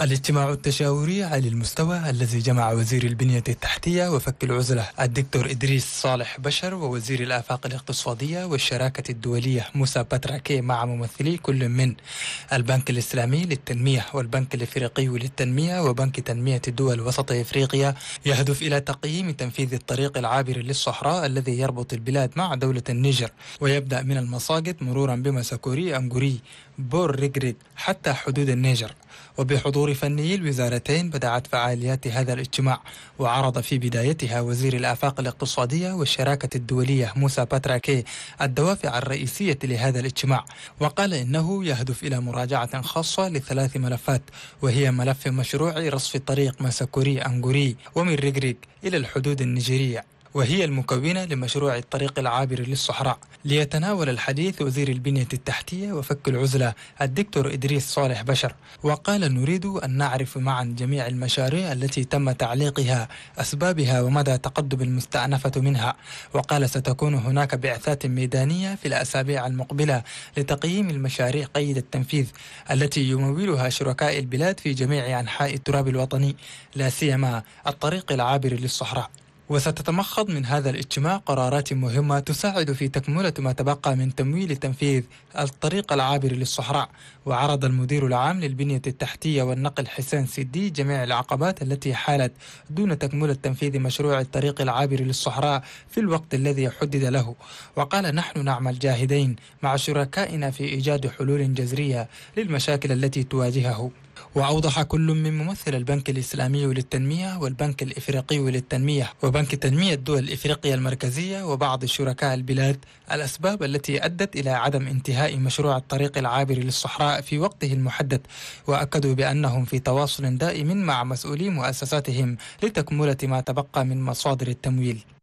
الاجتماع التشاوري على المستوى الذي جمع وزير البنية التحتية وفك العزلة الدكتور إدريس صالح بشر ووزير الآفاق الاقتصادية والشراكة الدولية موسى باتراكي مع ممثلي كل من البنك الإسلامي للتنمية والبنك الإفريقي للتنمية وبنك تنمية الدول وسط إفريقيا يهدف إلى تقييم تنفيذ الطريق العابر للصحراء الذي يربط البلاد مع دولة النيجر ويبدأ من المساقط مرورا بمساكوري أنجوري بور ريغريغ حتى حدود النيجر وبحضور فني الوزارتين بدأت فعاليات هذا الاجتماع وعرض في بدايتها وزير الآفاق الاقتصادية والشراكة الدولية موسى باتراكي الدوافع الرئيسية لهذا الاجتماع وقال إنه يهدف إلى مراجعة مراجعة خاصة لثلاث ملفات وهي ملف مشروع رصف طريق ماساكوري أنغوري ومن ريغريغ إلى الحدود النيجيرية وهي المكونة لمشروع الطريق العابر للصحراء ليتناول الحديث وزير البنية التحتية وفك العزلة الدكتور إدريس صالح بشر وقال نريد أن نعرف معا جميع المشاريع التي تم تعليقها أسبابها ومدى تقدم المستأنفة منها وقال ستكون هناك بعثات ميدانية في الأسابيع المقبلة لتقييم المشاريع قيد التنفيذ التي يمولها شركاء البلاد في جميع أنحاء التراب الوطني لا سيما الطريق العابر للصحراء وستتمخض من هذا الاجتماع قرارات مهمة تساعد في تكملة ما تبقى من تمويل تنفيذ الطريق العابر للصحراء وعرض المدير العام للبنية التحتية والنقل حسين سدي جميع العقبات التي حالت دون تكملة تنفيذ مشروع الطريق العابر للصحراء في الوقت الذي حدد له وقال نحن نعمل جاهدين مع شركائنا في إيجاد حلول جذرية للمشاكل التي تواجهه وأوضح كل من ممثل البنك الإسلامي للتنمية والبنك الإفريقي للتنمية وبنك تنمية دول الإفريقية المركزية وبعض شركاء البلاد الأسباب التي أدت إلى عدم انتهاء مشروع الطريق العابر للصحراء في وقته المحدد وأكدوا بأنهم في تواصل دائم مع مسؤولي مؤسساتهم لتكملة ما تبقى من مصادر التمويل